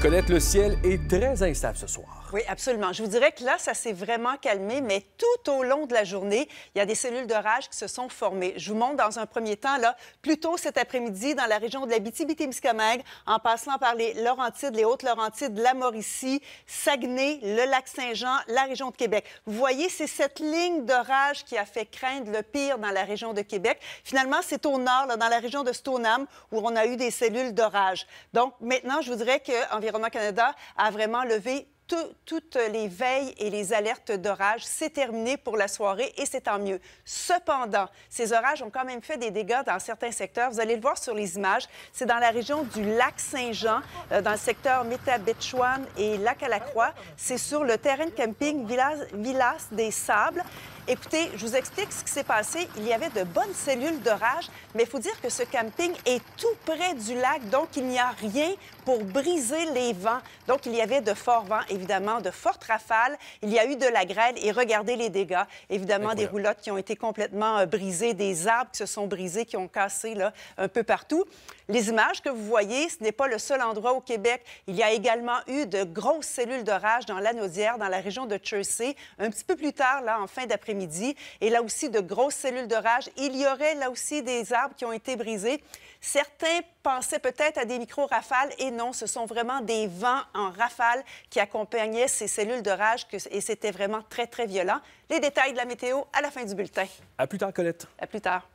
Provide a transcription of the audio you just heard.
connaître le ciel est très instable ce soir. Oui, absolument. Je vous dirais que là, ça s'est vraiment calmé, mais tout au long de la journée, il y a des cellules d'orage qui se sont formées. Je vous montre dans un premier temps, là, plus tôt cet après-midi, dans la région de la Biti, témiscamingue en passant par les Laurentides, les Hautes-Laurentides, la Mauricie, Saguenay, le Lac-Saint-Jean, la région de Québec. Vous voyez, c'est cette ligne d'orage qui a fait craindre le pire dans la région de Québec. Finalement, c'est au nord, là, dans la région de Stoneham, où on a eu des cellules d'orage. Donc, maintenant, je vous dirais qu'en Environnement Canada a vraiment levé toutes les veilles et les alertes d'orage. C'est terminé pour la soirée et c'est tant mieux. Cependant, ces orages ont quand même fait des dégâts dans certains secteurs. Vous allez le voir sur les images. C'est dans la région du lac Saint-Jean, euh, dans le secteur Métabetchouan et Lac à la Croix. C'est sur le terrain de camping Villas, Villas des Sables. Écoutez, je vous explique ce qui s'est passé. Il y avait de bonnes cellules d'orage, mais il faut dire que ce camping est tout près du lac, donc il n'y a rien pour briser les vents. Donc il y avait de forts vents, évidemment, de fortes rafales. Il y a eu de la grêle et regardez les dégâts. Évidemment, des roulottes qui ont été complètement euh, brisées, des arbres qui se sont brisés, qui ont cassé là, un peu partout. Les images que vous voyez, ce n'est pas le seul endroit au Québec. Il y a également eu de grosses cellules d'orage dans la dans la région de Chersey. Un petit peu plus tard, là, en fin d'après-midi, midi Et là aussi, de grosses cellules de rage. Il y aurait là aussi des arbres qui ont été brisés. Certains pensaient peut-être à des micro-rafales et non, ce sont vraiment des vents en rafale qui accompagnaient ces cellules de rage et c'était vraiment très, très violent. Les détails de la météo à la fin du bulletin. À plus tard, Colette. À plus tard.